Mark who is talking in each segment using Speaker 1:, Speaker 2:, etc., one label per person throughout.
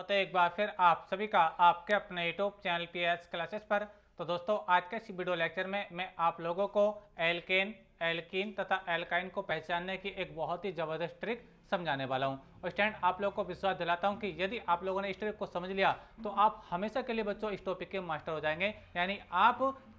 Speaker 1: स्वागत है एक बार फिर आप सभी का आपके अपने YouTube channel P S classes पर तो दोस्तों आज के इस वीडियो लेक्चर में मैं आप लोगों को एल्केन एल्किन तथा एल्काइन को पहचानने की एक बहुत ही ज़बरदस्त ट्रिक समझाने वाला हूँ और स्टैंड आप लोगों को विश्वास दिलाता हूँ कि यदि आप लोगों ने इस ट्रिक को समझ लिया तो आप हमेशा के लिए बच्चों इस टॉपिक के मास्टर हो जाएंगे यानी आप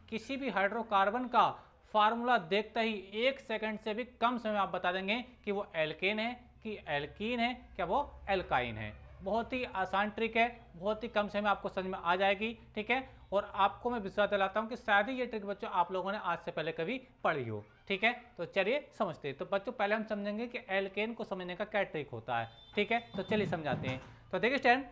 Speaker 1: किसी भी हाइड्रोकार्बन का फार्मूला देखते ही एक सेकेंड से भी कम समय आप बता देंगे कि वो एल्केन है कि एल्कीन है क्या वो एल्काइन है बहुत ही आसान ट्रिक है बहुत ही कम समय आपको समझ में आ जाएगी ठीक है और आपको मैं विश्वास दिलाता हूँ कि शायद ही ये ट्रिक बच्चों आप लोगों ने आज से पहले कभी पढ़ी हो ठीक है तो चलिए समझते हैं तो बच्चों पहले हम समझेंगे कि एलकेन को समझने का क्या ट्रिक होता है ठीक है तो चलिए समझाते हैं तो देखिए स्टैंड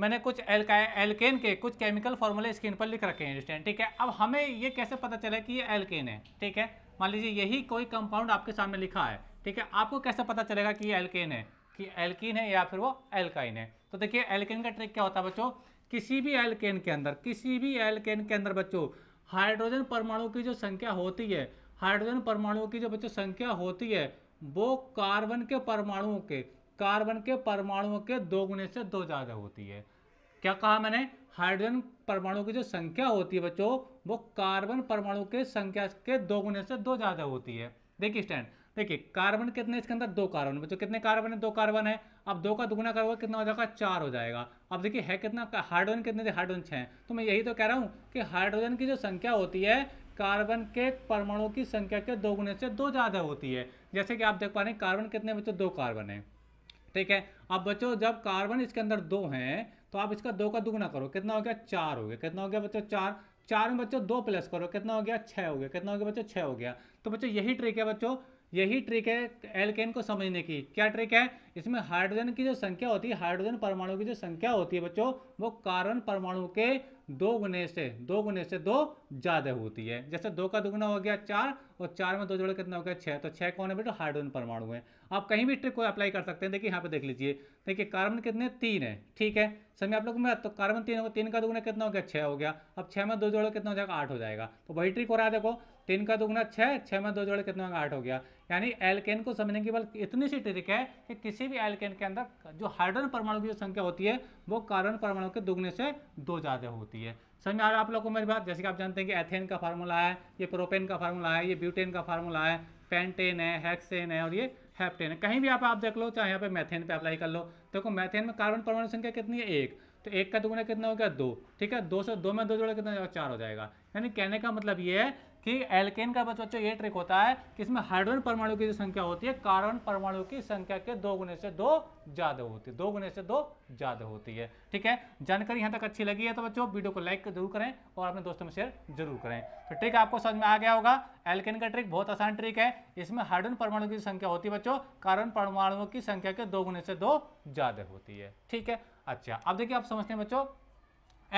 Speaker 1: मैंने कुछ एल्का एल्केन के कुछ केमिकल फॉर्मूले स्क्रीन पर लिख रखे हैं स्टैंड ठीक है अब हमें ये कैसे पता चला कि ये एल्केन है ठीक है मान लीजिए यही कोई कंपाउंड आपके सामने लिखा है ठीक है आपको कैसे पता चलेगा कि ये एल्केन है कि एल्किन है या फिर वो एल्काइन है तो देखिए एल्केन का ट्रिक क्या होता है बच्चों किसी भी एल्केन के अंदर किसी भी एल्केन के अंदर बच्चों हाइड्रोजन परमाणु की जो संख्या होती है हाइड्रोजन परमाणुओं की जो बच्चों संख्या होती है वो कार्बन के परमाणुओं के कार्बन के परमाणुओं के दो गुने से दो ज़्यादा होती है क्या कहा मैंने हाइड्रोजन परमाणु की जो संख्या होती है बच्चों वो कार्बन परमाणु के संख्या के दो गुने से दो ज़्यादा होती है देखिए स्टैंड देखिए कार्बन कितने इसके अंदर दो कार्बन बच्चों कितने कार्बन है दो कार्बन है अब दो का दुगुना करोगे कितना हो जाएगा चार हो जाएगा अब देखिए है कितना हाइड्रोजन कितने थे हाइड्रोजन छः तो मैं यही तो कह रहा हूँ कि हाइड्रोजन की जो संख्या होती है कार्बन के परमाणु की संख्या के दोगुने से दो ज़्यादा होती है जैसे कि आप देख पा रहे हैं कार्बन कितने बच्चों दो कार्बन है ठीक है अब बच्चों जब कार्बन इसके अंदर दो हैं तो आप इसका दो का दुगुना करो कितना हो गया चार हो गया कितना हो गया बच्चों चार चार में बच्चों दो प्लस करो कितना हो गया छः हो गया कितना हो गया बच्चों छः हो गया तो बच्चों यही ट्रिक है बच्चों यही ट्रिक है एल्केन को समझने की क्या ट्रिक है इसमें हाइड्रोजन की जो संख्या होती है हाइड्रोजन परमाणु की जो संख्या होती है बच्चों वो कार्बन परमाणु के दो गुने से दो गुने से दो ज़्यादा होती है जैसे दो का दुगुना हो गया चार और चार में दो जोड़े कितना हो गया छः तो छः कौन है बेटो हाइड्रोजन परमाणु है आप कहीं भी ट्रिक को अप्लाई कर सकते हैं देखिए यहाँ पे देख लीजिए देखिए कार्बन कितने तीन है ठीक है समय आप लोग में तो कार्बन तीन तीन का दुगुना कितना हो गया छः हो गया अब छः में दो जोड़े कितना हो जाएगा आठ हो जाएगा तो वही ट्रिक हो रहा है देखो तीन का दोगुना छः छः में दो जोड़े कितना होगा आठ हो गया यानी एल्केन को समझने की बल इतनी सी ट्रिक है कि किसी भी एल्केन के अंदर जो हाइड्रोजन परमाणु की जो संख्या होती है वो कार्बन परमाणु के दोगुने से दो ज़्यादा होती है समझ आ रहा है आप लोग को मेरी बात जैसे कि आप जानते हैं कि एथेन का फार्मूला है ये प्रोपेन का फार्मूला है ये ब्यूटेन का फार्मूला है पेंटेन है हैक्सेन है और ये हैप्टेन है कहीं भी आप आप देख लो चाहे यहाँ पे मैथेन पे अप्लाई कर लो देखो तो मैथेन में कार्बन परमाणु संख्या कितनी है एक तो एक का दोगुना कितना हो गया दो ठीक है दो से दो में दो जोड़ा कितना चार हो जाएगा यानी कहने का मतलब ये है कि एल्केन का बच्चों ये ट्रिक होता है कि इसमें हाइड्रोजन परमाणु की जो संख्या होती है कार्बन परमाणु की संख्या के दो गुने से दो ज़्यादा होती है दो गुने से दो ज़्यादा होती है ठीक है जानकारी यहाँ तक अच्छी लगी है तो बच्चों वीडियो को लाइक जरूर करें और अपने दोस्तों में शेयर जरूर करें तो ट्रिक आपको समझ में आ गया होगा एल्केन का ट्रिक बहुत आसान ट्रिक है इसमें हाइड्रोजन परमाणु की संख्या होती है बच्चों कार्बन परमाणुओं की संख्या के दो गुने से दो ज़्यादा होती है ठीक है अच्छा अब देखिए आप समझते हैं बच्चों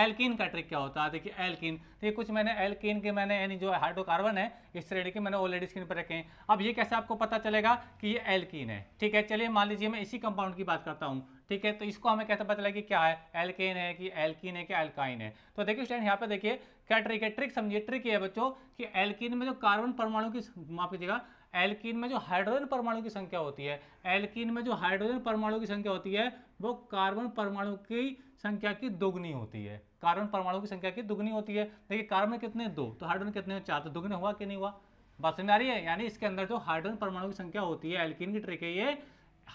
Speaker 1: एल्किन का ट्रिक क्या होता है देखिए एल्किन तो ये कुछ मैंने एल्किन के मैंने यानी जो हाइड्रोकार्बन है इस श्रेणी के मैंने ऑलरेडी स्क्रीन पर रखे हैं अब ये कैसे आपको पता चलेगा कि ये एल्किन है ठीक है चलिए मान लीजिए मैं इसी कंपाउंड की बात करता हूँ ठीक है तो इसको हमें कैसे पता कि क्या है एल्केन है कि एल्किन है कि एल्काइन है तो देखिए स्टैंड यहाँ पे देखिए क्या ट्रिक है ट्रिक समझिए ट्रिक ये है बच्चों कि एल्किन में जो कार्बन परमाणु की माफ कीजिएगा एल्कीन में जो हाइड्रोजन परमाणु की संख्या होती है एल्किन में जो हाइड्रोजन परमाणु की संख्या होती है वो कार्बन परमाणु की संख्या की दोगुनी होती है कार्बन परमाणु की संख्या की दुगनी होती है देखिए कार्बन कितने दो तो हाइड्रोजन कितने चार तो दुगने हुआ कि नहीं हुआ बात समझ आ रही है यानी इसके अंदर जो हाइड्रोजन परमाणु की संख्या होती है एल्किन की ट्रिक है ये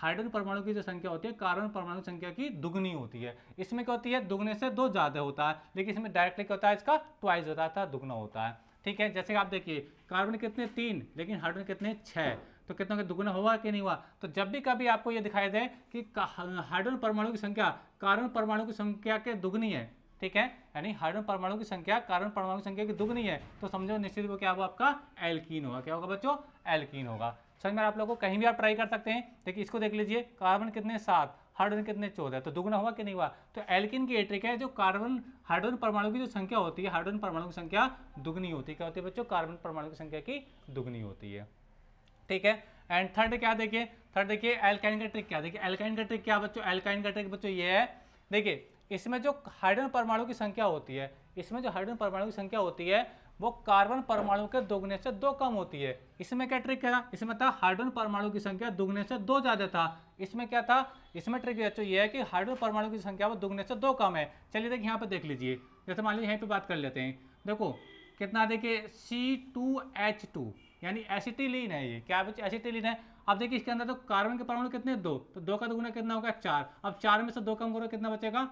Speaker 1: हाइड्रोजन परमाणु की जो संख्या होती है कार्बन परमाणु की संख्या की दुगनी होती है इसमें क्या होती है दुगने से दो ज़्यादा होता है लेकिन इसमें डायरेक्टली क्या होता है इसका ट्वाइस होता है दुगना होता है ठीक है जैसे आप देखिए कार्बन कितने तीन लेकिन हाइड्रोजन कितने छः तो कितनों का दुगुना हुआ कि नहीं हुआ तो जब भी कभी आपको ये दिखाई दे कि हाइड्रोजन परमाणु की संख्या कार्बन परमाणु की संख्या के दुगनी है ठीक है यानी हाइड्रोजन परमाणु की संख्या कार्बन परमाणु की संख्या की दुगनी है तो समझो निश्चित रूप क्या होगा आपका एल्कीन होगा क्या होगा बच्चों एल्कीन होगा समझ में आप लोग को कहीं भी आप ट्राई कर सकते हैं देखिए इसको देख लीजिए कार्बन कितने सात हाइड्रोजन कितने चौदह तो दुगुना हुआ कि नहीं हुआ तो एल्किन की एट्रिक है जो कार्बन हाइड्रोजन परमाणु की जो संख्या होती है हाइड्रोजन परमाणु की संख्या दुगनी होती है क्या होती है बच्चों कार्बन परमाणु की संख्या की दुगनी होती है ठीक है एंड थर्ड क्या देखिए थर्ड देखिए एल्काइन का ट्रिक क्या देखिए एल्काइन का ट्रिक क्या बच्चों एल्काइन का ट्रिक बच्चों ये है देखिए इसमें जो हाइड्रोजन परमाणु की संख्या होती है इसमें जो हाइड्रोजन परमाणु की संख्या होती है वो कार्बन परमाणु के दोगुने से दो कम होती है इसमें क्या ट्रिक है इसमें था हाइड्रोजन परमाणु की संख्या दोगुने से दो ज़्यादा था इसमें क्या था इसमें ट्रिक बच्चों ये है कि हाइड्रोजन परमाणु की संख्या वो दोगुने से दो कम है चलिए देखिए यहाँ पर देख लीजिए जैसे मान लीजिए यहीं पर बात कर लेते हैं देखो कितना देखिए सी टू एच टू यानी एसिटिलीन है ये क्या बच्चे एसिटिलीन है अब देखिए इसके अंदर तो कार्बन के परमाणु कितने दो तो दो का दोगुना कितना होगा चार अब चार में से दो कम करो कितना बचेगा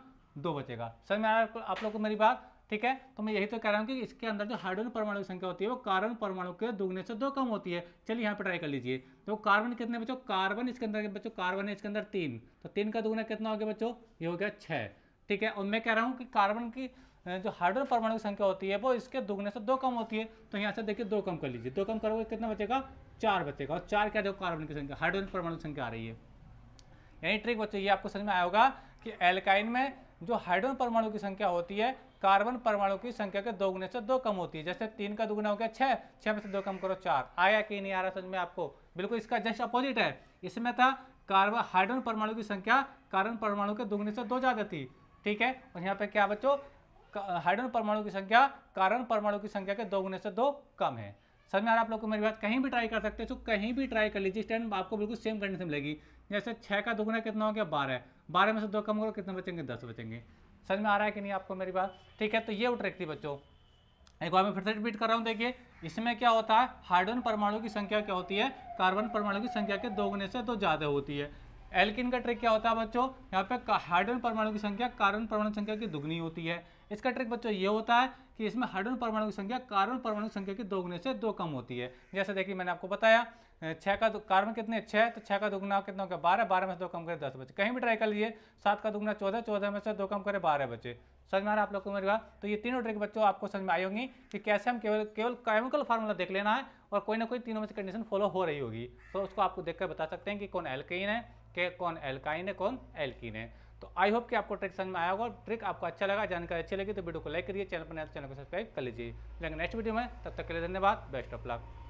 Speaker 1: दो बचेगा सर मैं आप लोग को मेरी बात ठीक है तो मैं यही तो कह रहा हूँ कि इसके अंदर जो हाइड्रोजन परमाणु की संख्या होती है वो कार्बन परमाणु के दोगुने से दो कम होती है चलिए यहाँ पे ट्राई कर लीजिए तो कार्बन कितने बच्चों कार्बन इसके अंदर बच्चों कार्बन है इसके अंदर तीन तो तीन का दोगुना कितना हो गया बच्चों ये हो गया छः ठीक है और मैं कह रहा हूँ कि कार्बन की जो हाइड्रोजन परमाणु की संख्या होती है वो इसके दोगुने से दो कम होती है तो यहाँ से देखिए दो कम कर लीजिए दो कम करोगे कितना बचेगा चार बचेगा और चार क्या देखो कार्बन की संख्या हाइड्रोजन परमाणु की संख्या आ रही है यही ट्रिक बच्चों ये आपको समझ में आया होगा कि एल्काइन में जो हाइड्रोजन परमाणु की संख्या होती है कार्बन परमाणु की संख्या के दोगुने से दो कम होती है जैसे तीन का दोगुना हो गया छः छः में से दो कम करो चार आया कि नहीं आ रहा समझ में आपको बिल्कुल इसका जस्ट अपोजिट है इसमें था कार्बन हाइड्रोजन परमाणु की संख्या कार्बन परमाणु के दोगुने से दो ज़्यादा थी ठीक है और यहाँ पे क्या बच्चों हाइड्रोजन परमाणु की संख्या कार्बन परमाणु की संख्या के दोगुने से दो कम है समझ में आ रहा आप लोग को मेरी बात कहीं भी ट्राई कर सकते हो कहीं भी ट्राई कर लीजिए स्टैंड आपको बिल्कुल सेम कंडीशन मिलेगी जैसे छः का दोगुना कितना हो गया बारह बारह में से दो कम करो कितने बचेंगे दस बचेंगे समझ में आ रहा है कि नहीं आपको मेरी बात ठीक है तो ये वो ट्रिक थी बच्चों एक बार मैं फिर से रिपीट कर रहा हूँ देखिए इसमें क्या होता है हाइड्रोजन परमाणु की संख्या क्या होती है कार्बन परमाणु की संख्या के दोगुने से तो ज़्यादा होती है एल्किन का ट्रिक क्या होता है बच्चों यहाँ पे हाइड्रोजन परमाणु की संख्या कार्बन परमाणु संख्या की दुगनी होती है इसका ट्रिक बच्चों ये होता है कि इसमें हाइड्रोजन परमाणु की संख्या कार्बन परमाणु की संख्या की दोगुने से दो कम होती है जैसे देखिए मैंने आपको बताया छः का कार्बन कितने छः तो छः का दुगना कितना हो गया बारह बारह में से दो कम करें दस बच्चे कहीं भी ट्राई कर लीजिए सात का दुगना चौदह चौदह में से दो कम करें बारह बच्चे समझ में आ रहा आप लोग को मेरी बात तो ये तीनों ट्रिक बच्चों आपको समझ में आई होंगी कि कैसे हम केवल केवल केमिकल फार्मूला देख लेना है और कोई ना कोई तीनों में से कंडीशन फॉलो हो रही होगी तो उसको आपको देखकर बता सकते हैं कि कौन एल्केन है के कौन एल्काइन है कौन एल्किन है तो आई होप कि आपको ट्रिक समझ में आया होगा ट्रिक आपको अच्छा लगा जानकारी अच्छी लगी तो वीडियो को लाइक करिए चैनल पर नया चैनल तो को सब्सक्राइब कर लीजिए लेकिन नेक्स्ट वीडियो में तब तक के लिए धन्यवाद बेस्ट ऑफ लक